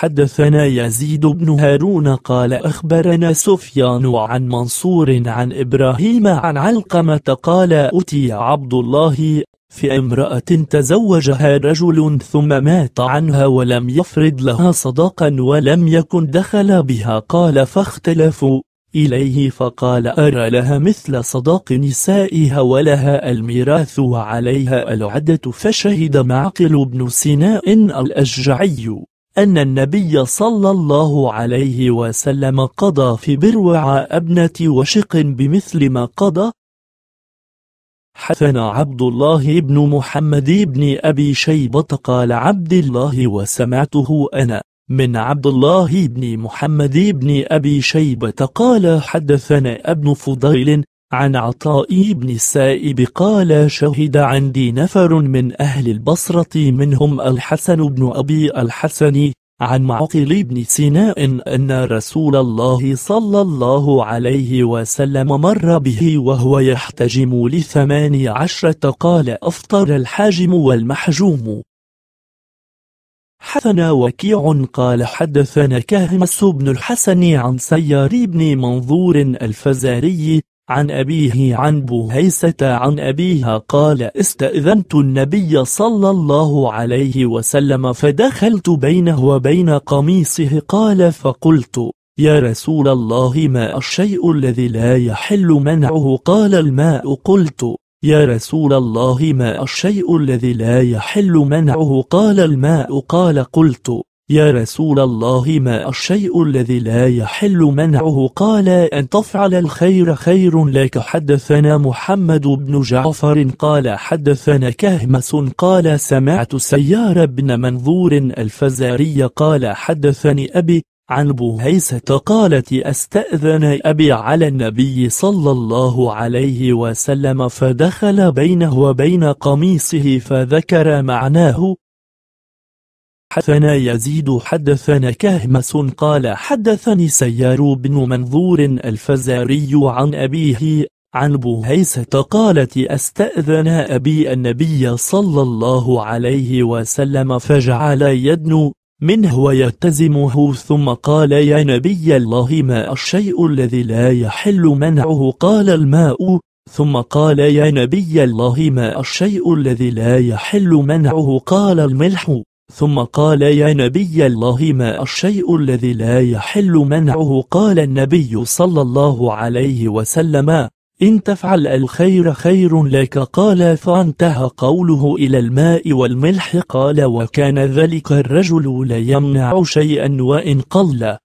حدثنا يزيد بن هارون قال أخبرنا سفيان عن منصور عن إبراهيم عن علقمة قال أتي عبد الله في امرأة تزوجها رجل ثم مات عنها ولم يفرض لها صداقا ولم يكن دخل بها قال فاختلفوا إليه فقال أرى لها مثل صداق نسائها ولها الميراث وعليها العدة فشهد معقل بن سناء الأشجعي أن النبي صلى الله عليه وسلم قضى في بروع ابنة وشق بمثل ما قضى حدثنا عبد الله بن محمد بن أبي شيبة قال عبد الله وسمعته أنا من عبد الله بن محمد بن أبي شيبة قال حدثنا ابن فضيل عن عطاء بن السائب قال شهد عندي نفر من أهل البصرة منهم الحسن بن أبي الحسن عن معقل بن سيناء إن, رسول الله صلى الله عليه وسلم مر به وهو يحتجم لثماني عشرة قال أفطر الحاجم والمحجوم حسن وكيع قال حدثنا كهمس بن الحسن عن سيار بن منظور الفزاري عن أبيه عن بوهيسة عن أبيها قال استأذنت النبي صلى الله عليه وسلم فدخلت بينه وبين قميصه قال فقلت يا رسول الله ما الشيء الذي لا يحل منعه قال الماء قلت يا رسول الله ما الشيء الذي لا يحل منعه قال الماء قال قلت يا رسول الله ما الشيء الذي لا يحل منعه قال أن تفعل الخير خير لك حدثنا محمد بن جعفر قال حدثنا كهمس قال سمعت سيار بن منظور الفزاري قال حدثني أبي عن بوهيسة قالت استأذن أبي على النبي صلى الله عليه وسلم فدخل بينه وبين قميصه فذكر معناه حدثنا يزيد حدثنا كهمس قال حدثني سيار بن منظور الفزاري عن أبيه عن بوهيسة قالت استأذن أبي النبي صلى الله عليه وسلم فجعل يدنو منه ويتزمه ثم قال يا نبي الله ما الشيء الذي لا يحل منعه قال الماء ثم قال يا نبي الله ما الشيء الذي لا يحل منعه قال الملح ثم قال يا نبي الله ما الشيء الذي لا يحل منعه قال النبي صلى الله عليه وسلم إن تفعل الخير خير لك قال فانتهى قوله إلى الماء والملح قال وكان ذلك الرجل لا يمنع شيئا وإن قل